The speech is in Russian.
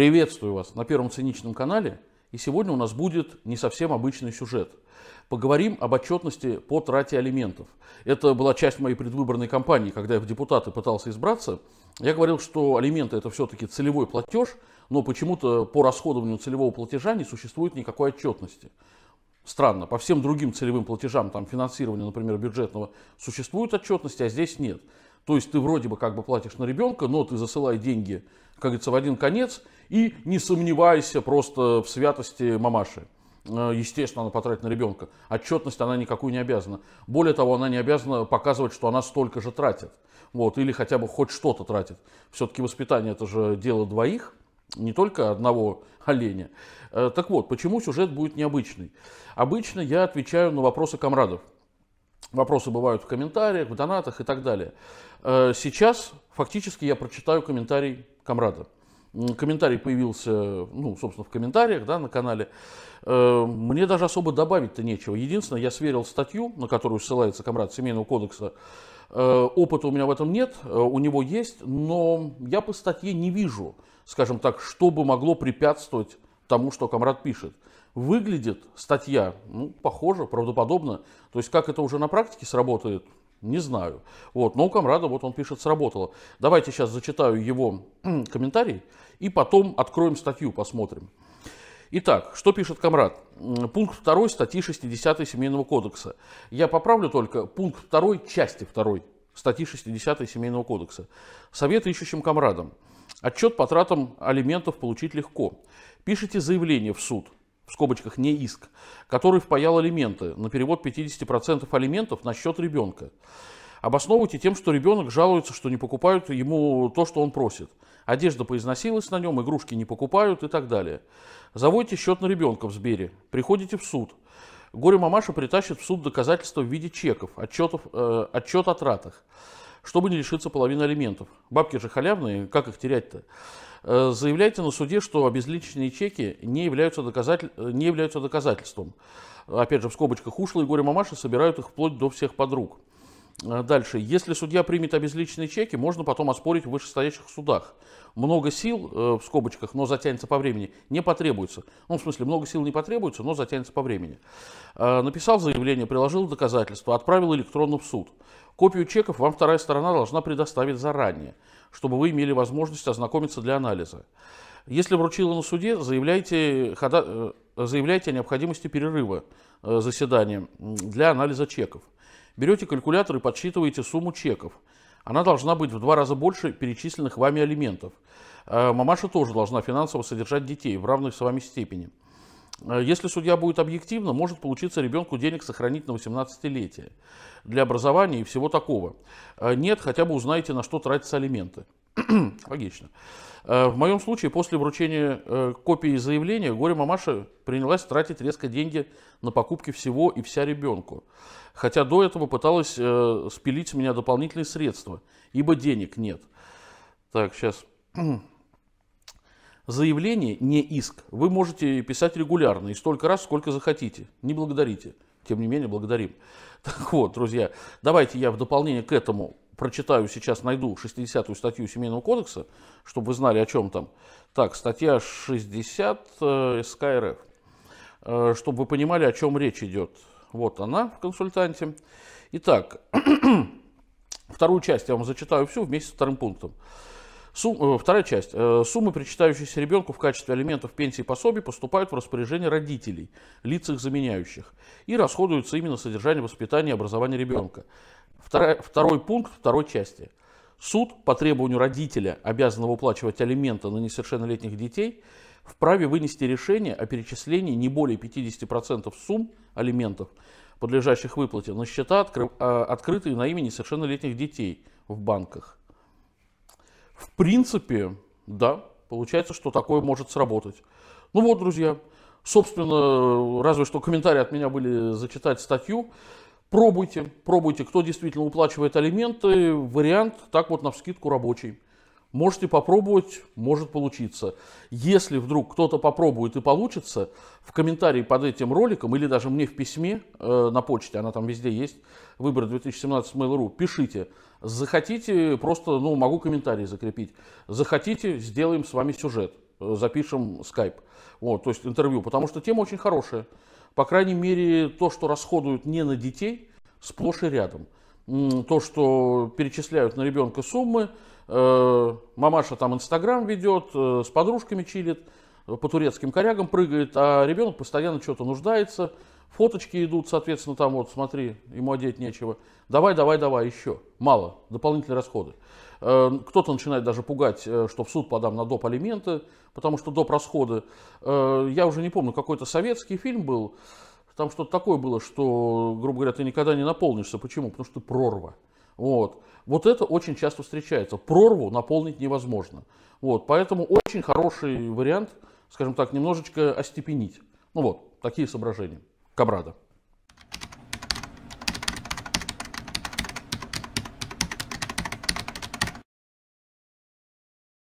Приветствую вас на Первом Циничном канале. И сегодня у нас будет не совсем обычный сюжет. Поговорим об отчетности по трате алиментов. Это была часть моей предвыборной кампании, когда я в депутаты пытался избраться. Я говорил, что алименты это все-таки целевой платеж, но почему-то по расходованию целевого платежа не существует никакой отчетности. Странно, по всем другим целевым платежам, там финансирование, например, бюджетного, существует отчетность, а здесь нет. То есть ты вроде бы как бы платишь на ребенка, но ты засылай деньги как говорится, в один конец и не сомневайся просто в святости мамаши. Э, естественно, она потратит на ребенка. Отчетность она никакую не обязана. Более того, она не обязана показывать, что она столько же тратит. Вот, или хотя бы хоть что-то тратит. Все-таки воспитание это же дело двоих, не только одного оленя. Э, так вот, почему сюжет будет необычный? Обычно я отвечаю на вопросы комрадов. Вопросы бывают в комментариях, в донатах и так далее. Э, сейчас фактически я прочитаю комментарий Комрада. Комментарий появился, ну, собственно, в комментариях, да, на канале. Э, мне даже особо добавить-то нечего. Единственное, я сверил статью, на которую ссылается комрад Семейного кодекса. Э, опыта у меня в этом нет, э, у него есть, но я по статье не вижу, скажем так, что бы могло препятствовать тому, что комрад пишет. Выглядит статья, ну, похоже, правдоподобно. То есть, как это уже на практике сработает, не знаю. Вот, но у камрада вот он пишет, сработало. Давайте сейчас зачитаю его комментарий и потом откроем статью, посмотрим. Итак, что пишет Камрад? Пункт 2 статьи 60 Семейного кодекса. Я поправлю только пункт 2 части 2 статьи 60 Семейного кодекса. Совет ищущим камрадам. Отчет по тратам алиментов получить легко. Пишите заявление в суд – в скобочках не иск, который впаял алименты на перевод 50% алиментов на счет ребенка. Обосновывайте тем, что ребенок жалуется, что не покупают ему то, что он просит. Одежда поизносилась на нем, игрушки не покупают и так далее. Заводите счет на ребенка в Сбере, приходите в суд. Горе-мамаша притащит в суд доказательства в виде чеков, отчетов, э, отчет о тратах чтобы не лишиться половины алиментов. Бабки же халявные, как их терять-то? Э, заявляйте на суде, что обезличенные чеки не являются, доказатель... не являются доказательством. Опять же, в скобочках ушлые горе-мамаши собирают их вплоть до всех подруг. А, дальше. Если судья примет обезличенные чеки, можно потом оспорить в вышестоящих судах. Много сил, э, в скобочках, но затянется по времени, не потребуется. Ну, в смысле, много сил не потребуется, но затянется по времени. А, написал заявление, приложил доказательства, отправил электронно в суд. Копию чеков вам вторая сторона должна предоставить заранее, чтобы вы имели возможность ознакомиться для анализа. Если вручила на суде, заявляйте, хода, э, заявляйте о необходимости перерыва э, заседания для анализа чеков. Берете калькулятор и подсчитываете сумму чеков. Она должна быть в два раза больше перечисленных вами алиментов. Э, мамаша тоже должна финансово содержать детей в равной с вами степени. Э, если судья будет объективна, может получиться ребенку денег сохранить на 18-летие для образования и всего такого. Э, нет, хотя бы узнаете, на что тратятся алименты. Логично. Э, в моем случае после вручения э, копии заявления горе-мамаша принялась тратить резко деньги на покупки всего и вся ребенку. Хотя до этого пыталась э, спилить с меня дополнительные средства, ибо денег нет. Так, сейчас. Заявление, не иск, вы можете писать регулярно и столько раз, сколько захотите. Не благодарите. Тем не менее, благодарим. Так вот, друзья, давайте я в дополнение к этому прочитаю сейчас, найду 60-ю статью Семейного кодекса, чтобы вы знали, о чем там. Так, статья 60 э, СК РФ. Э, чтобы вы понимали, о чем речь идет. Вот она в консультанте. Итак, вторую часть я вам зачитаю всю вместе с вторым пунктом. Сум, э, вторая часть. Э, суммы, причитающиеся ребенку в качестве алиментов, пенсии и пособий, поступают в распоряжение родителей, лиц их заменяющих, и расходуются именно на содержание, воспитание и образование ребенка. Вторая, второй пункт второй части. Суд по требованию родителя, обязанного уплачивать алименты на несовершеннолетних детей, вправе вынести решение о перечислении не более 50% сумм алиментов, подлежащих выплате, на счета, а, открытые на имя несовершеннолетних детей в банках принципе, да, получается, что такое может сработать. Ну вот, друзья, собственно, разве что комментарии от меня были зачитать статью. Пробуйте, пробуйте, кто действительно уплачивает алименты, вариант так вот на вскидку рабочий. Можете попробовать, может получиться. Если вдруг кто-то попробует и получится, в комментарии под этим роликом или даже мне в письме э, на почте, она там везде есть, выбор 2017 Mail.ru, пишите. Захотите, просто ну, могу комментарии закрепить. Захотите, сделаем с вами сюжет, э, запишем скайп, вот, то есть интервью, потому что тема очень хорошая. По крайней мере, то, что расходуют не на детей, сплошь и рядом. То, что перечисляют на ребенка суммы, Э, мамаша там Инстаграм ведет, э, с подружками чилит, э, по турецким корягам прыгает, а ребенок постоянно что-то нуждается, фоточки идут, соответственно, там вот, смотри, ему одеть нечего, давай, давай, давай, еще, мало, дополнительные расходы. Кто-то начинает даже пугать, что в суд подам на доп. алименты, потому что доп. расходы. Я уже не помню, какой-то советский фильм был, там что-то такое было, что, грубо говоря, ты никогда не наполнишься. Почему? Потому что ты прорва. Вот. вот это очень часто встречается. Прорву наполнить невозможно. Вот. Поэтому очень хороший вариант, скажем так, немножечко остепенить. Ну вот, такие соображения. Кабрада.